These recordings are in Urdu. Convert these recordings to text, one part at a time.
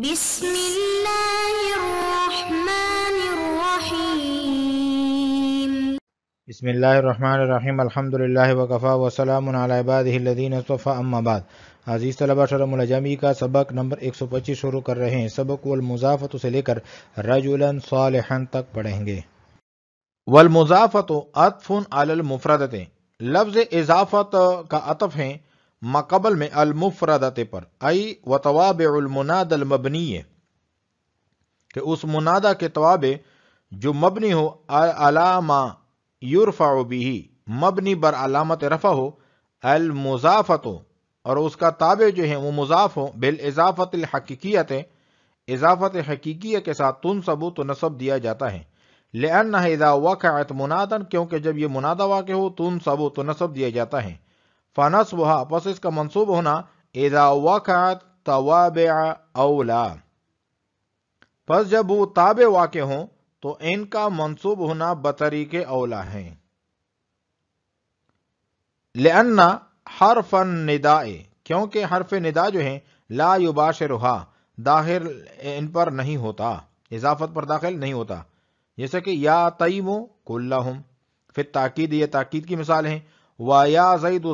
بسم اللہ الرحمن الرحیم بسم اللہ الرحمن الرحیم الحمدللہ وقفا وسلام علی عبادہ الذین صفا اما بعد عزیز طلبہ شرم الجمی کا سبق نمبر 125 شروع کر رہے ہیں سبق والمضافت سے لے کر رجلن صالحن تک پڑھیں گے والمضافت عطف علی المفردت لفظ اضافت کا عطف ہیں مقبل میں المفردت پر ای و المناد المبنی کہ اس منادہ کے توابع جو مبنی ہو یورفع بھی مبنی بر علامت رفع ہو المضافت اور اس کا تابع جو ہیں وہ ہو بل اضافت الحقیقیت اضافت حقیقیہ کے ساتھ تن سبو تو نصب دیا جاتا ہے اذا وقعت منادن کیونکہ جب یہ منادہ واقع ہو تن سبو تو نصب دیا جاتا ہے فنس وہا پس اس کا منصوب ہونا اذا وقعت توابع اولا پس جب وہ تابع واقع ہوں تو ان کا منصوب ہونا بطریق اولا ہیں فن حرف النداء کیونکہ حرف ندا جو ہیں لا یباشرہا داخل ان پر نہیں ہوتا اضافت پر داخل نہیں ہوتا جیسے کہ یا تیمو کلہم پھر تاقید یہ تاکید کی مثال ہیں و یا زید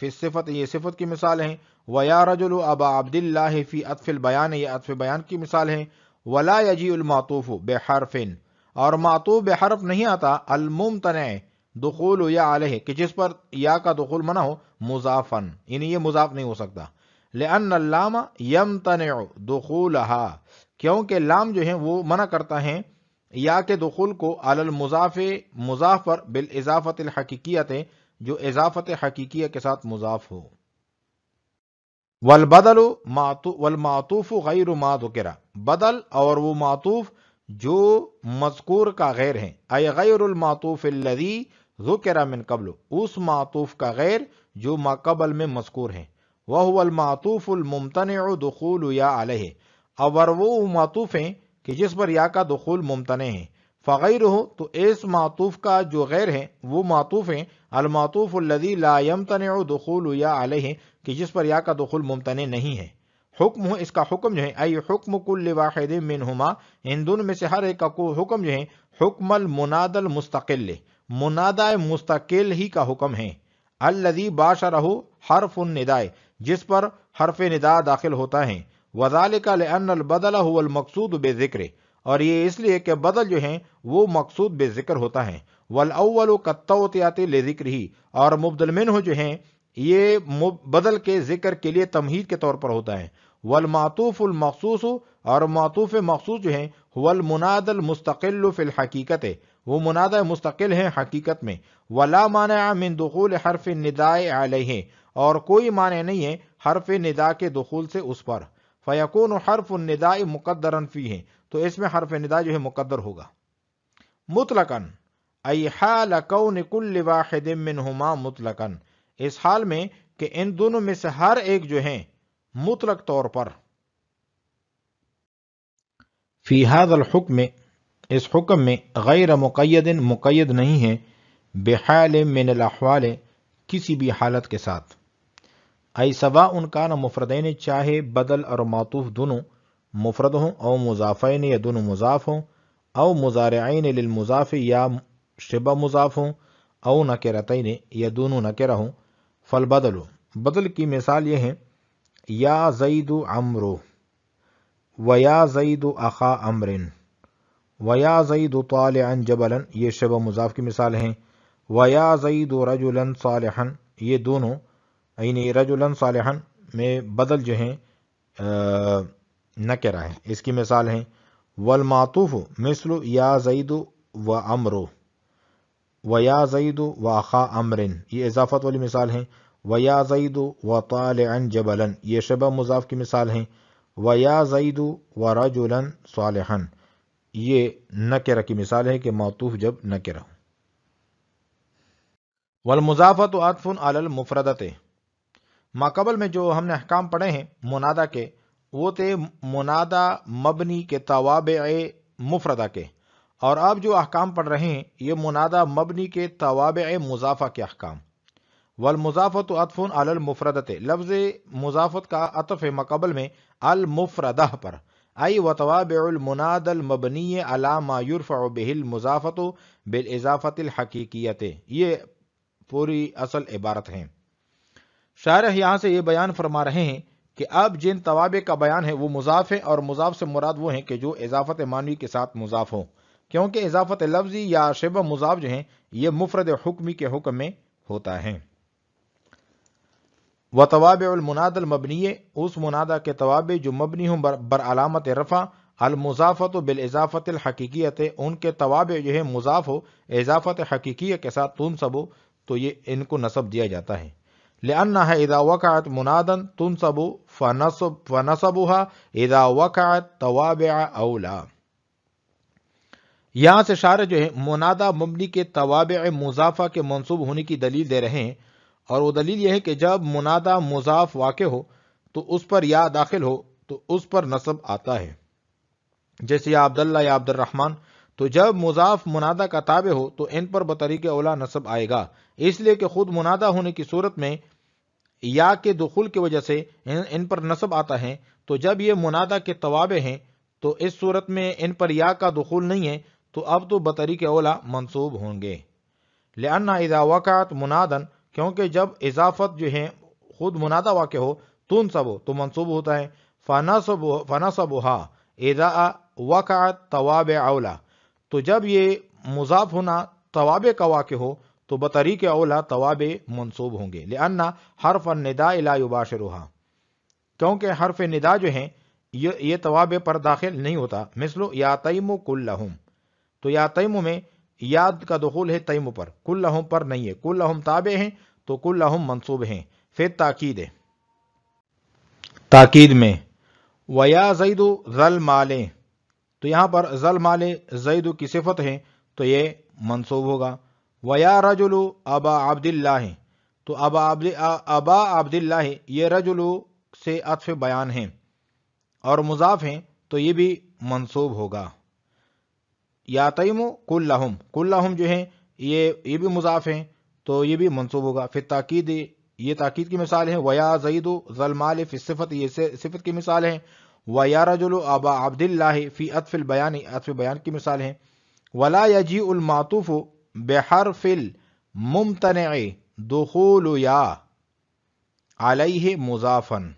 فی صفت یہ صفت کی مثال ہیں و یا رجل ابا عبد اللہ فی البیان یہ اطف بیان کی مثال ہیں یجی ولاجی بے حرف اور ماتو بحرف نہیں آتا الممتنع دخول یا علیہ کہ جس پر یا کا دخول منع ہو مضافن یعنی یہ مضاف نہیں ہو سکتا اللام یمتنع دخولها کیونکہ لام جو ہیں وہ منع کرتا ہے یا کے دخول کو علی المضاف مضاف پر بالاضافت الحقیقیت جو اضافت حقیقیہ کے ساتھ مضاف ہو والبدل والمعطوف غیر ما ذکر بدل اور وہ معطوف جو مذکور کا غیر ہیں اے غیر المعطوف الذی ذکر من قبل اس معطوف کا غیر جو ما قبل میں مذکور ہیں وہ المعطوف الممتنع دخول یا علیہ اور وہ معطوف ہیں کہ جس پر یا کا دخول ممتنع ہیں فغیر ہو تو اس معطوف کا جو غیر ہے وہ معطوف ہیں المعطوف لا دخول یا علیہ کہ جس پر یا کا دخول ممتنع نہیں ہے حکم ہو اس کا حکم جو ہے ای حکم کل واحد منہما ان میں سے ہر ایک کا حکم حکم جو ہے المناد المستقل منادہ مستقل ہی کا حکم ہے الذی باشرہ حرف النداء جس پر حرف ندا داخل ہوتا ہے وذالک لان البدل هو المقصود بذکر ذکر اور یہ اس لیے کہ بدل جو ہیں وہ مقصود بے ذکر ہوتا ہے قطعتیات لے ذکر ہی اور مبدل منہ جو ہیں یہ بدل کے ذکر کے لیے تمہید کے طور پر ہوتا ہے والمعطوف المخصوص اور معطوف مخصوص جو ہیں ول مناد المستقل ہے وہ مناد مستقل ہیں حقیقت میں ولا من دخول حرف ندا علیہ اور کوئی معنی نہیں ہے حرف ندا کے دخول سے اس پر فیقون حرف النداء مقدر فی ہیں تو اس میں حرف ندا جو ہے مقدر ہوگا مطلقاً ای حال کون کل واحد منہما مطلقاً اس حال میں کہ ان دونوں میں سے ہر ایک جو ہیں مطلق طور پر فی هذا الحکم اس حکم میں غیر مقید مقید نہیں ہے بحال من الاحوال کسی بھی حالت کے ساتھ ای سوا ان کا نہ مفردین چاہے بدل اور معطوف دونوں مفرد ہوں او مضافین یا دونوں مضاف ہوں او مضارعین للمضاف یا شبہ مضاف ہوں او نکرتین یا دونوں نکرہ ہوں فالبدل فل بدل بدل کی مثال یہ ہے یا زید عمرو و یا زید اخا امرن و یا زید طالعا جبلا یہ شبہ مضاف کی مثال ہیں و یا زید رجلا صالحا یہ دونوں یعنی رج الان صالحن میں بدل جو ہے نیرہ ہے اس کی مثال ہیں والمعطوف مثل یا زید و امرو و یا زید و خا امرن یہ اضافت والی مثال ہیں و یا زید و طالعا جبلا یہ شبہ مضاف کی مثال ہیں و یا زید و رجلا صالحا یہ نکرہ کی مثال ہے کہ معطوف جب نکرہ کر عطف علی عل المفردت ماقبل میں جو ہم نے احکام پڑھے ہیں منادا کے وہ تھے منادا مبنی کے طواب مفردہ کے اور اب جو احکام پڑھ رہے ہیں یہ منادا مبنی کے طواب مضافہ کے احکام والمضافت المضافت و المفردت لفظ مضافت کا اطف مقبل میں المفردہ پر ائی و طواب المناد المبنیِ الامعیورف و به المضافت و الحقیقیت یہ پوری اصل عبارت ہیں شارح یہاں سے یہ بیان فرما رہے ہیں کہ اب جن طواب کا بیان ہے وہ مضاف ہیں اور مضاف سے مراد وہ ہیں کہ جو اضافت مانوی کے ساتھ مضاف ہو کیونکہ اضافت لفظی یا شب مضاف جو ہیں یہ مفرد حکمی کے حکم میں ہوتا ہے وہ طواب المناد المبنی اس منادا کے طوابے جو مبنی ہوں بر علامت رفع المضافت و بال اضافت الحقیقیت ان کے طواب جو ہے مضاف ہو اضافت حقیقیہ کے ساتھ تون سب ہو تو یہ ان کو نصب دیا جاتا ہے لأنها إذا وقعت منادا تنصب فنصب فنصبها إذا وقعت توابع أولى یہاں سے شارع جو ہے منادا مبنی کے توابع مضافہ کے منصوب ہونے کی دلیل دے رہے ہیں اور وہ دلیل یہ ہے کہ جب منادا مضاف واقع ہو تو اس پر یا داخل ہو تو اس پر نصب آتا ہے جیسے یا عبداللہ یا عبد الرحمن تو جب مضاف منادہ کا تابع ہو تو ان پر بطریق اولا نصب آئے گا اس لیے کہ خود منادہ ہونے کی صورت میں یا کے دخول کی وجہ سے ان پر نصب آتا ہے تو جب یہ منادہ کے توابع ہیں تو اس صورت میں ان پر یا کا دخول نہیں ہے تو اب تو بطریق اولا منصوب ہوں گے لانا اذا وقعت منادن کیونکہ جب اضافت جو ہے خود منادہ واقع ہو تون سب ہو تو منصوب ہوتا ہے فنا سب فنا سب ہا از وقعت طواب اولا تو جب یہ مضاف ہونا طوابے کا واقع ہو تو بطریق اولا طوابے منصوب ہوں گے لن حرف الندا لا روحا کیونکہ حرف ندا جو ہیں یہ توابے پر داخل نہیں ہوتا مثلو یا تیمو کل لہم تو یا تیم میں یاد کا دخول ہے تیمو پر کل پر نہیں ہے کل لہم ہیں تو کل لہم منصوب ہیں پھر تاکید تاکید میں ویا ذل مالیں تو یہاں پر مال زید کی صفت ہے تو یہ منصوب ہوگا ویا یا الو ابا عبد اللہ تو ابا عبد ابا عبد اللہ یہ رجل سے عطف بیان ہیں اور مضاف ہیں تو یہ بھی منصوب ہوگا یا کل لہم کل لہم جو ہیں یہ یہ بھی مضاف ہیں تو یہ بھی منصوب ہوگا پھر تاکید یہ تاکید کی مثال ہے ویا زئیدل ظلمال فی صفت یہ صفت کی مثال ہے و یا رجل ابا عبد اللہ فی البیان اطف بیان کی مثال ہے ولا یجی الماتوف یا علیہ مضافن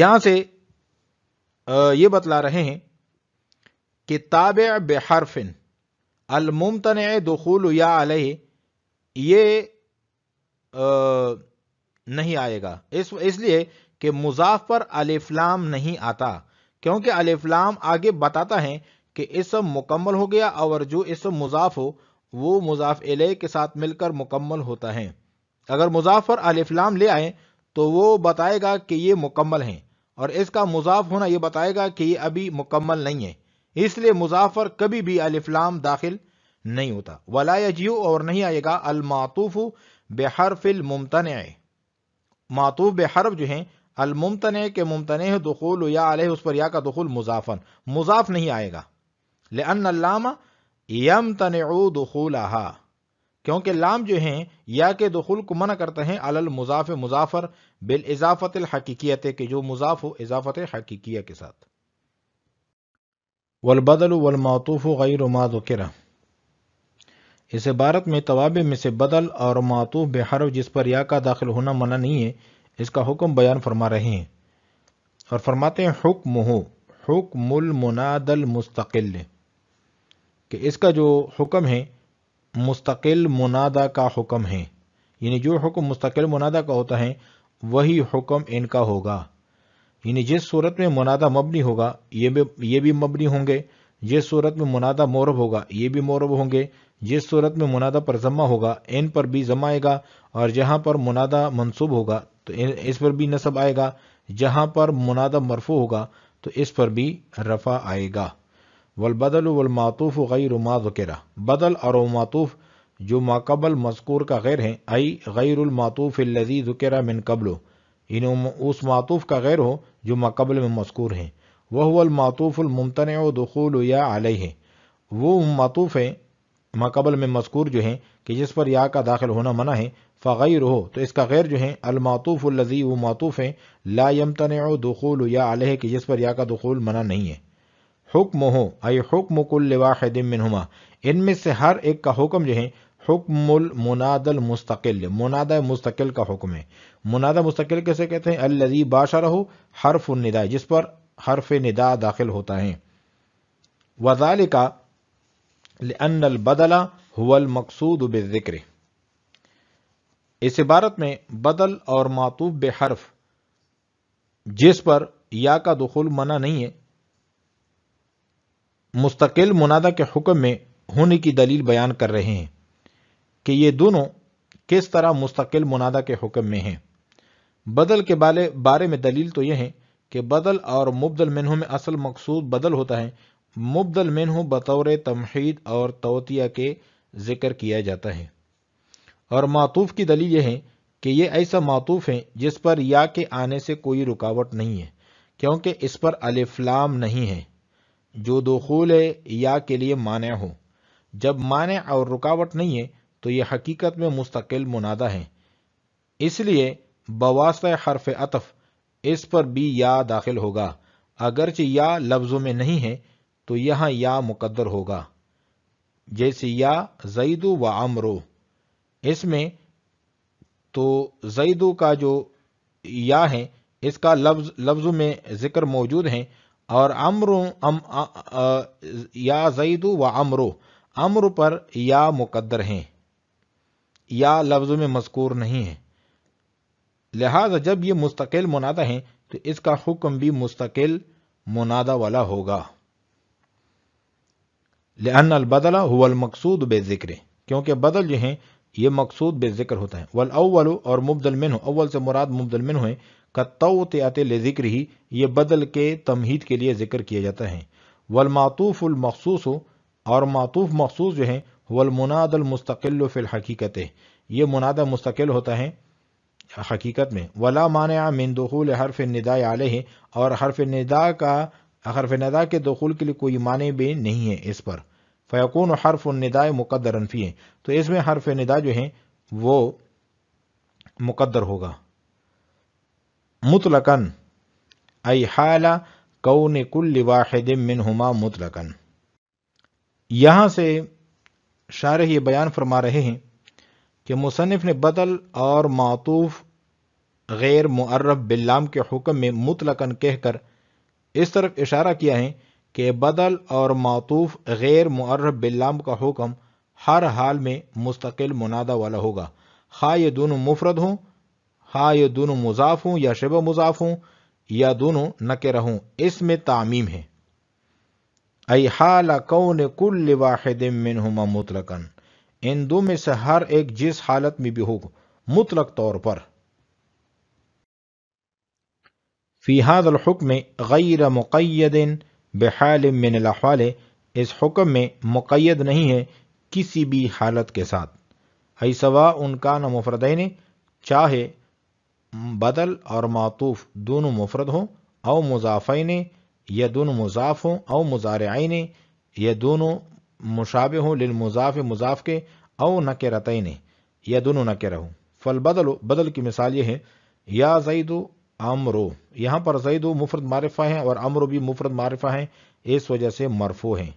یہاں سے یہ بتلا رہے ہیں کہ بحرف بحرفن دخول یا علیہ یہ نہیں آئے گا اس لیے کہ مضاف پر الفلام نہیں آتا کیونکہ الفلام آگے بتاتا ہے کہ اسم مکمل ہو گیا اور جو اسم مضاف ہو وہ مضاف علیہ کے ساتھ مل کر مکمل ہوتا ہے اگر مضاف پر لے تو وہ بتائے گا کہ یہ مکمل ہیں اور اس کا مضاف ہونا یہ بتائے گا کہ یہ ابھی مکمل نہیں ہے اس لیے پر کبھی بھی الفلام داخل نہیں ہوتا ولاجیو اور نہیں آئے گا الماتوف بحرف الممتنع معطوف بحرف جو ہیں المتن کے ممتنع دخول یا علیہ اس پر یا کا دخول مضافن مضاف نہیں آئے گا لن اللہ یم ہیں یا کے دخول کو منع کرتے ہیں الل مزاف مضافر بال اضافت کے جو مضاف اضافت حقیقیہ کے ساتھ والبدل والمعطوف غیر ما غیر اس عبارت میں توابع میں سے بدل اور معطوف بے حرف جس پر یا کا داخل ہونا منع نہیں ہے اس کا حکم بیان فرما رہے ہیں اور فرماتے ہیں حکم ہو حکم المناد المستقل کہ اس کا جو حکم ہے مستقل منادا کا حکم ہے یعنی جو حکم مستقل منادا کا ہوتا ہے وہی حکم ان کا ہوگا یعنی جس صورت میں منادا مبنی ہوگا یہ بھی یہ بھی مبنی ہوں گے جس صورت میں منادا مورب ہوگا یہ بھی مورب ہوں گے جس صورت میں منادا پر ضمہ ہوگا ان پر بھی ضمہ آئے گا اور جہاں پر منادا منصوب ہوگا تو اس پر بھی نصب آئے گا جہاں پر منادہ مرفو ہوگا تو اس پر بھی رفع آئے گا والبدل والمعطوف غیر ما ذکرہ بدل اور معطوف جو ماقبل مذکور کا غیر ہیں ای غیر المعطوف من ان یعنی اس معطوف کا غیر ہو جو ماقبل میں مذکور ہیں وہ المعطوف الممتنع دخول یا علیہ وہ وہ ہیں ما ماقبل میں مذکور جو ہیں کہ جس پر یا کا داخل ہونا منع ہے فغیر ہو تو اس کا غیر جو ہیں المعتوف الزی و ماتوف ہیں لا یمتنع دخول یا علیہ کے جس پر یا کا دخول منع نہیں ہے حکم ہو اے حکم کل واحد منہما ان میں سے ہر ایک کا حکم جو ہے حکم المناد المستقل منادا مستقل کا حکم ہے منادا مستقل کیسے کہتے ہیں الزی باشا رہو حرف الندا جس پر حرف ندا داخل ہوتا ہے وزال کا ان البدلا حول مقصود و بے اس عبارت میں بدل اور بے حرف جس پر یا کا دخول منع نہیں ہے مستقل منادہ کے حکم میں ہونے کی دلیل بیان کر رہے ہیں کہ یہ دونوں کس طرح مستقل منادہ کے حکم میں ہیں بدل کے بارے میں دلیل تو یہ ہے کہ بدل اور مبدل منہوں میں اصل مقصود بدل ہوتا ہے مبدل منہوں بطور تمحید اور توتیہ کے ذکر کیا جاتا ہے اور معطوف کی دلیل یہ ہے کہ یہ ایسا معطوف ہے جس پر یا کے آنے سے کوئی رکاوٹ نہیں ہے کیونکہ اس پر الفلام نہیں ہے جو دخول ہے یا کے لیے مانع ہو جب مانع اور رکاوٹ نہیں ہے تو یہ حقیقت میں مستقل منادہ ہے اس لیے بواسطہ حرف عطف اس پر بھی یا داخل ہوگا اگرچہ یا لفظوں میں نہیں ہے تو یہاں یا مقدر ہوگا جیسے یا زید و امرو اس میں تو زیدو کا جو یا ہے اس کا لفظ لفظ میں ذکر موجود ہیں اور امر یا زیدو و امرو امر پر یا مقدر ہیں یا لفظ میں مذکور نہیں ہے لہذا جب یہ مستقل منادا ہیں تو اس کا حکم بھی مستقل منادا والا ہوگا البدلا البدلہ المقصود بے ذکر کیونکہ بدل جو ہیں یہ مقصود بے ذکر ہوتا ہے ول اول اور مبدل ہو اول سے مراد مبدل ہو کتوتے آتے لے ذکر ہی یہ بدل کے تمہید کے لیے ذکر کیا جاتا ہے ولمعف المخصوص ہو اور معطوف مخصوص جو ہے ولمناد المستقل فی الحقیقت یہ منادا مستقل ہوتا ہے حقیقت میں ولا مانع من دخول حرف ندا علیہ اور حرف ندا کا حرف ندا کے دخول کے لیے کوئی معنی بھی نہیں ہے اس پر فیقون و حرف الندا مقدر انفی ہیں تو اس میں حرف ندا جو ہیں وہ مقدر ہوگا مطلقن ای حال کون کل واحد منہما مطلقن یہاں سے شارح یہ بیان فرما رہے ہیں کہ مصنف نے بدل اور معطوف غیر معرف باللام کے حکم میں مطلقن کہہ کر اس طرف اشارہ کیا ہے کہ بدل اور معطوف غیر معرب بلام کا حکم ہر حال میں مستقل منادہ والا ہوگا خواہ یہ دونوں مفرد ہوں خواہ یہ دونوں مضاف ہوں یا شب مضاف ہوں یا دونوں نقر رہوں اس میں تعمیم ہے حال کون کل واحد منہما میں ان دو میں سے ہر ایک جس حالت میں بھی ہو مطلق طور پر فی هذا الحکم غیر مقیدن بحال من الاحوال اس حکم میں مقید نہیں ہے کسی بھی حالت کے ساتھ سوا ان کا نہ مفردین چاہے بدل اور معطوف دونوں مفرد ہوں او مضافین یا دونوں مضاف ہوں او مزارعین یا دونوں مشابہ ہوں للمضاف مضاف کے او نہ یا دونوں نہ ہوں رہوں فل بدل کی مثال یہ ہے یا زید امرو یہاں پر زید و مفرد معرفہ ہیں اور امرو بھی مفرد معرفہ ہیں اس وجہ سے مرفو ہیں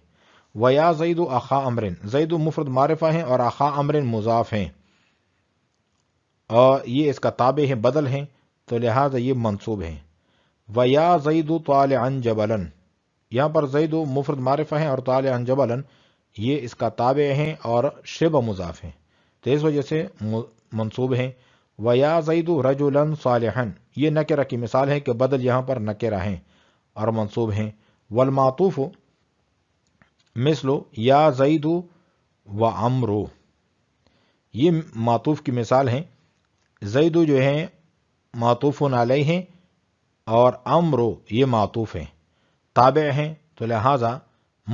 ویا زید زید و و اخا امرن مفرد معرفہ ہیں اور اخا امرن مضاف ہیں اور یہ اس کا تابع ہیں بدل ہیں تو لہذا یہ منصوب ہیں ویا زید و جبلن یہاں پر زید و مفرد معرفہ ہیں اور طالب جبلن یہ اس کا تابع ہیں اور شب مضاف ہیں تو اس وجہ سے منصوب ہیں و یا ز رجن سالحن یہ نکرہ کی مثال ہے کہ بدل یہاں پر نکرہ ہیں اور منصوب ہیں والمعطوف مثل یا زید و امرو یہ معطوف کی مثال ہیں زیدو جو ہیں معطوف علیہ نالئی ہیں اور امرو یہ معطوف ہیں تابع ہیں تو لہٰذا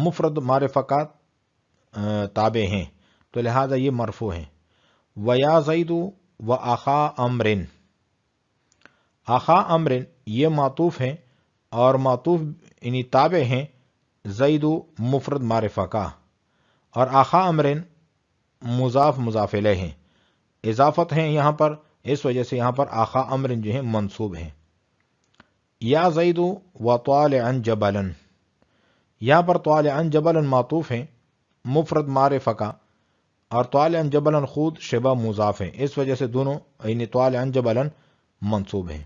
مفرد معرفقات تابع ہیں تو لہٰذا یہ مرفو ہیں زید و آخا امرن آخا امرن یہ معطوف ہیں اور معطوف ان یعنی تابع ہیں زید مفرد معرفہ کا اور آخا امرن مضاف مضافلے ہیں اضافت ہیں یہاں پر اس وجہ سے یہاں پر آخا امرن جو ہیں منصوب ہیں یا زید و طال ان جبلن یہاں پر طال ان جبلن معطوف ہیں مفرد معرفہ کا اور طال انجبل خود شبہ مضاف ہیں اس وجہ سے دونوں طال ان الن منصوب ہیں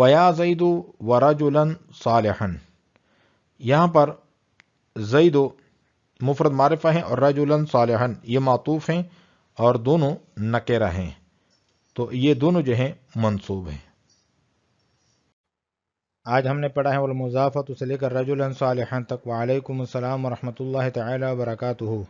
ویا زید و رج الن یہاں پر زید و مفرد معرفہ ہیں اور رج الن صالحن یہ معطوف ہیں اور دونوں نکیرہ ہیں تو یہ دونوں جو ہیں منصوب ہیں آج ہم نے پڑھا ہے المضافت سے اسے لے کر رج الص تک وعلیکم السلام ورحمۃ اللہ تعالی وبرکاتہ